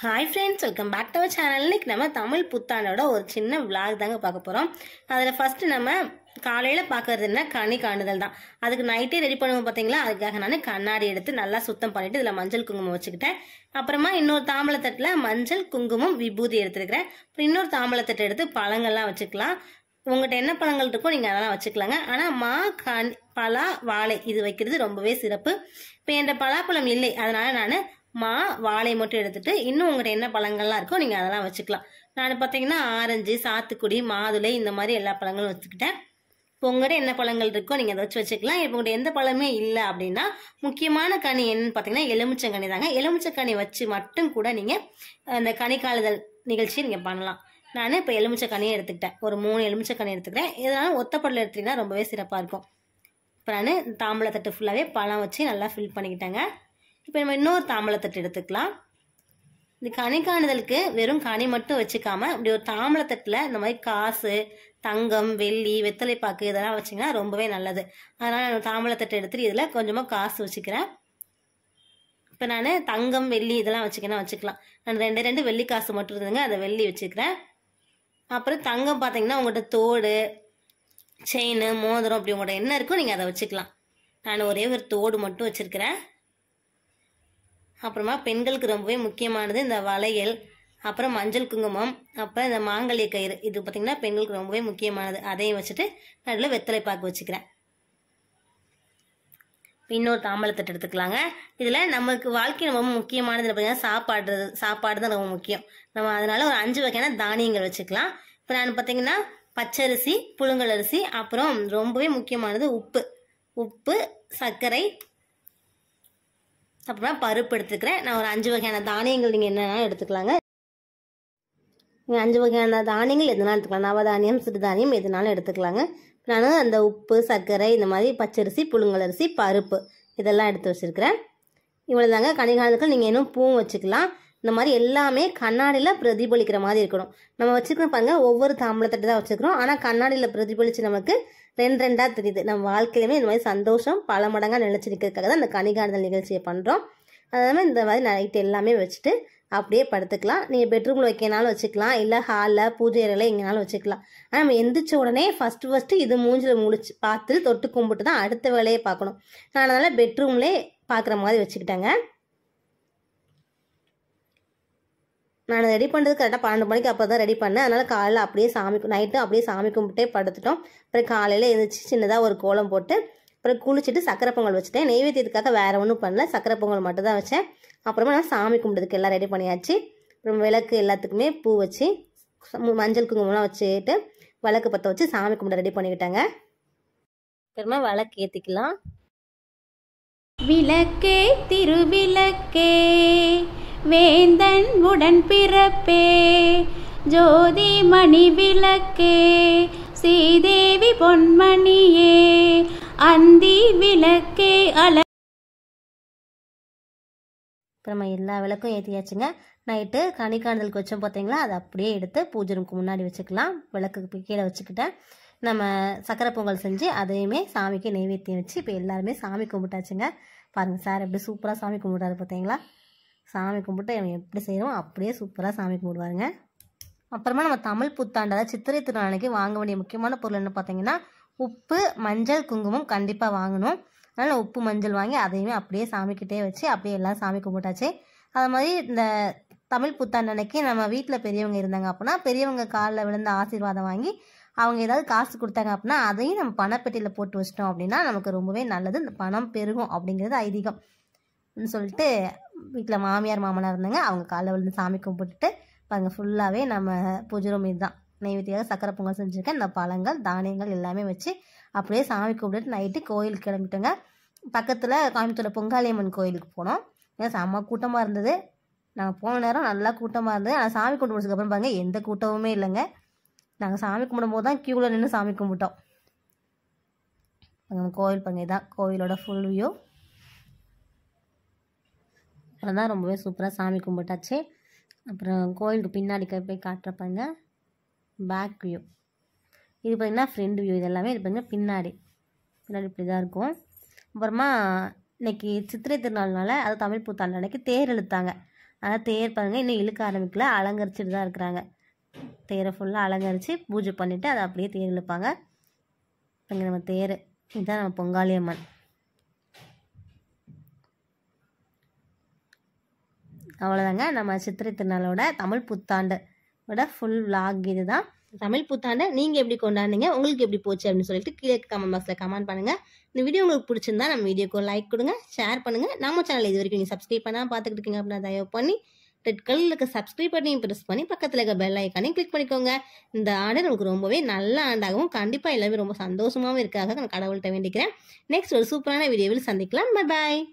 hi friends welcome back to our channel இன்றைக்கி நம்ம தமிழ் புத்தாண்டோட ஒரு சின்ன விளாக் தாங்க பார்க்க போகிறோம் அதில் ஃபஸ்ட்டு நம்ம காலையில் பார்க்கறது என்ன கனி காண்டுதல் தான் அதுக்கு நைட்டே ரெடி பண்ணுவோம் பார்த்தீங்களா அதுக்காக நான் கண்ணாடி எடுத்து நல்லா சுத்தம் பண்ணிவிட்டு இதில் மஞ்சள் குங்குமம் வச்சுக்கிட்டேன் அப்புறமா இன்னொரு தாம்பழத்தட்டில் மஞ்சள் குங்குமம் விபூதி எடுத்துருக்கிறேன் அப்புறம் இன்னொரு தாம்பழத்தட்டு எடுத்து பழங்கள்லாம் வச்சுக்கலாம் உங்கள்கிட்ட என்ன பழங்கள் இருக்கோ நீங்கள் அதெல்லாம் வச்சுக்கலாங்க ஆனால் மா கனி பலா வாழை இது வைக்கிறது ரொம்பவே சிறப்பு இப்போ என்ற பலாப்பழம் இல்லை அதனால் நான் மா வாழை மட்டும் எடுத்துகிட்டு இன்னும் உங்கள்கிட்ட என்ன பழங்கள்லாம் இருக்கோ நீங்கள் அதெல்லாம் வச்சுக்கலாம் நான் பார்த்தீங்கன்னா ஆரஞ்சு சாத்துக்குடி மாதுளை இந்த மாதிரி எல்லா பழங்களும் வச்சுக்கிட்டேன் இப்போ உங்கள்கிட்ட என்ன பழங்கள் இருக்கோ நீங்கள் அதை வச்சு வச்சுக்கலாம் இப்போ உங்கள்கிட்ட எந்த பழமே இல்லை அப்படின்னா முக்கியமான கனி என்னன்னு பார்த்தீங்கன்னா எலுமிச்சங்கனி தாங்க எலுமிச்சக்கனி வச்சு மட்டும் கூட நீங்கள் அந்த கனி காலுதல் நிகழ்ச்சியை நீங்கள் பண்ணலாம் நான் இப்போ எலுமிச்சக்கனியை எடுத்துக்கிட்டேன் ஒரு மூணு எலுமிச்சக்கனி எடுத்துக்கிறேன் இதனால் ஒத்தப்படல எடுத்திங்கன்னா ரொம்பவே சிறப்பாக இருக்கும் இப்போ நான் தாம்பளத்தட்டு ஃபுல்லாகவே பழம் வச்சு நல்லா ஃபில் பண்ணிக்கிட்டேங்க இப்போ நம்ம இன்னொரு தாமலத்தட்டு எடுத்துக்கலாம் இந்த காணுதலுக்கு வெறும் கனி மட்டும் வச்சுக்காம இப்படி ஒரு தாமலத்தட்டில் இந்த மாதிரி காசு தங்கம் வெள்ளி வெத்தலைப்பாக்கு இதெல்லாம் வச்சிங்கன்னா ரொம்பவே நல்லது அதனால் நான் தாமலத்தட்டு எடுத்துட்டு இதில் கொஞ்சமாக காசு வச்சுக்கிறேன் இப்போ நான் தங்கம் வெள்ளி இதெல்லாம் வச்சுக்கணும் வச்சுக்கலாம் நான் ரெண்டு ரெண்டு வெள்ளி காசு மட்டும் இருந்ததுங்க அதை வெள்ளி வச்சுக்கிறேன் அப்புறம் தங்கம் பார்த்தீங்கன்னா உங்கள்கிட்ட தோடு செயின் மோதிரம் அப்படி உங்கள்கிட்ட என்ன இருக்கோ நீங்கள் அதை வச்சுக்கலாம் நான் ஒரே ஒரு தோடு மட்டும் வச்சுருக்கிறேன் அப்புறமா பெண்களுக்கு ரொம்பவே முக்கியமானது இந்த வளையல் அப்புறம் மஞ்சள் குங்குமம் அப்புறம் இந்த மாங்கல்ய கயிறு இது பார்த்திங்கன்னா பெண்களுக்கு ரொம்பவே முக்கியமானது அதையும் வச்சுட்டு நடுவில் வெத்தலை பாக்கு வச்சுக்கிறேன் இன்னொரு தாம்பழத்தட்டு எடுத்துக்கலாங்க இதில் நமக்கு வாழ்க்கை ரொம்ப முக்கியமானது பார்த்தீங்கன்னா சாப்பாடு சாப்பாடு தான் ரொம்ப முக்கியம் நம்ம அதனால் ஒரு அஞ்சு வகையான தானியங்கள் வச்சுக்கலாம் இப்போ நான் பார்த்தீங்கன்னா பச்சரிசி புழுங்கல் அரிசி அப்புறம் ரொம்பவே முக்கியமானது உப்பு உப்பு சர்க்கரை அப்புறமா பருப்பு எடுத்துக்கிறேன் நான் ஒரு அஞ்சு வகையான தானியங்கள் நீங்கள் என்னென்ன எடுத்துக்கலாங்க நீங்கள் அஞ்சு வகையான தானியங்கள் எதுனாலும் எடுத்துக்கலாம் நவதானியம் சிறுதானியம் எதுனாலும் எடுத்துக்கலாங்க நான் அந்த உப்பு சர்க்கரை இந்த மாதிரி பச்சரிசி புழுங்கலரிசி பருப்பு இதெல்லாம் எடுத்து வச்சுருக்கிறேன் இவ்வளோ தாங்க கனிகாலத்துக்கு நீங்கள் இன்னும் பூவும் வச்சுக்கலாம் இந்த மாதிரி எல்லாமே கண்ணாடியில் பிரதிபலிக்கிற மாதிரி இருக்கணும் நம்ம வச்சுக்கிறோம் பாருங்கள் ஒவ்வொரு தாம்பளத்தட்டு தான் வச்சுக்கிறோம் ஆனால் கண்ணாடியில் பிரதிபலித்து நமக்கு ரெண்டு ரெண்டாக தெரியுது நம்ம வாழ்க்கையிலுமே இந்த மாதிரி சந்தோஷம் பல மடங்காக நினச்சி நிற்கிறதுக்காக தான் இந்த கணிகாடுதல் நிகழ்ச்சியை பண்ணுறோம் அதனால் இந்த மாதிரி நைட்டு எல்லாமே வச்சுட்டு அப்படியே படுத்துக்கலாம் நீங்கள் பெட்ரூமில் வைக்கனாலும் வச்சுக்கலாம் இல்லை ஹாலில் பூஜை அறையில் எங்கேனாலும் வச்சுக்கலாம் ஆனால் நம்ம எந்திரிச்ச உடனே ஃபஸ்ட்டு ஃபஸ்ட்டு இது மூஞ்சில் முடிச்சு பார்த்து தொட்டு கும்பிட்டு தான் அடுத்த வேலையை பார்க்கணும் நான் அதனால் பெட்ரூம்லே பார்க்குற மாதிரி வச்சுக்கிட்டேங்க நான் ரெடி பண்ணுறது கரெக்டாக பன்னெண்டு மணிக்கு அப்போ தான் ரெடி பண்ணேன் அதனால் காலையில் அப்படியே சாமி நைட்டும் அப்படியே சாமி கும்பிட்டே படுத்துட்டோம் அப்புறம் காலையில் எழுந்திரிச்சி சின்னதாக ஒரு கோலம் போட்டு அப்புறம் குளிச்சுட்டு சக்கரை பொங்கல் வச்சுட்டேன் நெய்வேத்தியத்துக்காக வேறு ஒன்றும் பண்ணல சக்கரை பொங்கல் மட்டும் தான் வச்சேன் அப்புறமா நான் சாமி கும்பிட்டதுக்கு எல்லாம் ரெடி பண்ணியாச்சு அப்புறம் விளக்கு எல்லாத்துக்குமே பூ வச்சு மஞ்சள் குங்குமம்லாம் வச்சுட்டு விளக்கு பற்ற வச்சு சாமி கும்பிட ரெடி பண்ணிக்கிட்டாங்க அப்புறமா விளக்கு ஏற்றிக்கலாம் விளக்கே திருவிளக்கே உடன் பிறப்பே ஜோதி மணி விளக்கே ஸ்ரீதேவி பொன்மணியே அந்தி விளக்கே அல நம்ம எல்லா விளக்கும் ஏற்றியாச்சுங்க நைட்டு கனிக்காண்டலுக்கு வச்சோம் பார்த்தீங்களா அதை அப்படியே எடுத்து பூஜை ரூமுக்கு முன்னாடி வச்சுக்கலாம் விளக்குக்கு கீழே வச்சுக்கிட்டேன் நம்ம சக்கரை பொங்கல் செஞ்சு அதையுமே சாமிக்கு நெய்வேத்தியம் வச்சு இப்போ எல்லாருமே சாமி கும்பிட்டாச்சுங்க பாருங்கள் சார் எப்படி சூப்பராக சாமி கும்பிட்டாரு பார்த்தீங்களா சாமி கும்பிட்டு அவன் எப்படி செய்யணும் அப்படியே சூப்பராக சாமி கும்பிடுவாருங்க அப்புறமா நம்ம தமிழ் புத்தாண்டு அதாவது சித்திரை திருநாளைக்கு வாங்க வேண்டிய முக்கியமான பொருள் என்ன பார்த்தீங்கன்னா உப்பு மஞ்சள் குங்குமம் கண்டிப்பாக வாங்கணும் அதனால் உப்பு மஞ்சள் வாங்கி அதையுமே அப்படியே சாமிக்கிட்டே வச்சு அப்படியே எல்லாம் சாமி கும்பிட்டாச்சு அது மாதிரி இந்த தமிழ் புத்தாண்டு அன்னைக்கு நம்ம வீட்டில் பெரியவங்க இருந்தாங்க அப்படின்னா பெரியவங்க காலில் விழுந்த ஆசீர்வாதம் வாங்கி அவங்க ஏதாவது காசு கொடுத்தாங்க அப்படின்னா அதையும் நம்ம பணப்பெட்டியில் போட்டு வச்சிட்டோம் அப்படின்னா நமக்கு ரொம்பவே நல்லது இந்த பணம் பெருகும் அப்படிங்கிறது ஐதீகம் சொல்லிட்டு வீட்டில் மாமியார் மாமனார் இருந்தாங்க அவங்க காலைல விழுந்து சாமி கும்பிட்டுட்டு அங்கே ஃபுல்லாகவே நம்ம பூஜை ரூம் இதுதான் நெய்வேத்தியாக சக்கரை பொங்கல் செஞ்சுருக்கேன் இந்த பழங்கள் தானியங்கள் எல்லாமே வச்சு அப்படியே சாமி கும்பிட்டுட்டு நைட்டு கோயிலுக்கு கிளம்பிட்டோங்க பக்கத்தில் கோயம்புத்தூரில் பொங்காளியம்மன் கோயிலுக்கு போனோம் ஏன்னா செம்ம கூட்டமாக இருந்தது நாங்கள் போன நேரம் நல்லா கூட்டமாக இருந்தது ஆனால் சாமி கும்பிட்டு முடிச்சதுக்கப்புறம் பாருங்க எந்த கூட்டமுமே இல்லைங்க நாங்கள் சாமி போது தான் க்யூவில் நின்று சாமி கும்பிட்டோம் கோயில் பங்கு தான் கோயிலோட ஃபுல் வியூ அப்புறம் தான் ரொம்பவே சூப்பராக சாமி கும்பிட்டாச்சு அப்புறம் கோயிலுக்கு பின்னாடி போய் காட்டுற பேக் வியூ இது பார்த்திங்கன்னா ஃப்ரெண்டு வியூ இதெல்லாமே இது பார்த்திங்க பின்னாடி பின்னாடி இப்படி தான் இருக்கும் அப்புறமா இன்றைக்கி சித்திரை திருநாள்னால அது தமிழ் புத்தாண்டு அன்றைக்கி தேர் இழுத்தாங்க ஆனால் தேர் பாருங்கள் இன்னும் இழுக்க ஆரம்பிக்கல அலங்கரிச்சிட்டு தான் இருக்கிறாங்க தேரை ஃபுல்லாக அலங்கரித்து பூஜை பண்ணிவிட்டு அதை அப்படியே தேர் இழுப்பாங்க இப்போ நம்ம தேர் இதுதான் நம்ம பொங்காளி அம்மன் அவ்வளோதாங்க நம்ம சித்திரை திருநாளோட தமிழ் புத்தாண்டு விட ஃபுல் விளாக் இது தான் தமிழ் புத்தாண்டை நீங்கள் எப்படி கொண்டாடுனீங்க உங்களுக்கு எப்படி போச்சு அப்படின்னு சொல்லிட்டு கீழே கமெண்ட் பாக்ஸில் கமெண்ட் பண்ணுங்கள் இந்த வீடியோ உங்களுக்கு பிடிச்சிருந்தா நம்ம வீடியோக்கு லைக் கொடுங்க ஷேர் பண்ணுங்கள் நம்ம சேனல் இது வரைக்கும் நீங்கள் சப்ஸ்கிரைப் பண்ணால் பார்த்துக்கிட்டு இருக்கீங்க அப்படின்னா தயவு பண்ணி ரெட் கலருக்கு சப்ஸ்கிரைப் பண்ணி ப்ரெஸ் பண்ணி பக்கத்தில் இருக்க பெல் ஐக்கானையும் கிளிக் பண்ணிக்கோங்க இந்த ஆண்டு நமக்கு ரொம்பவே நல்ல ஆண்டாகவும் கண்டிப்பாக எல்லாமே ரொம்ப சந்தோஷமாகவும் இருக்காக நான் கடவுள்கிட்ட வேண்டிக்கிறேன் நெக்ஸ்ட் ஒரு சூப்பரான வீடியோவில் சந்திக்கலாம் பாய்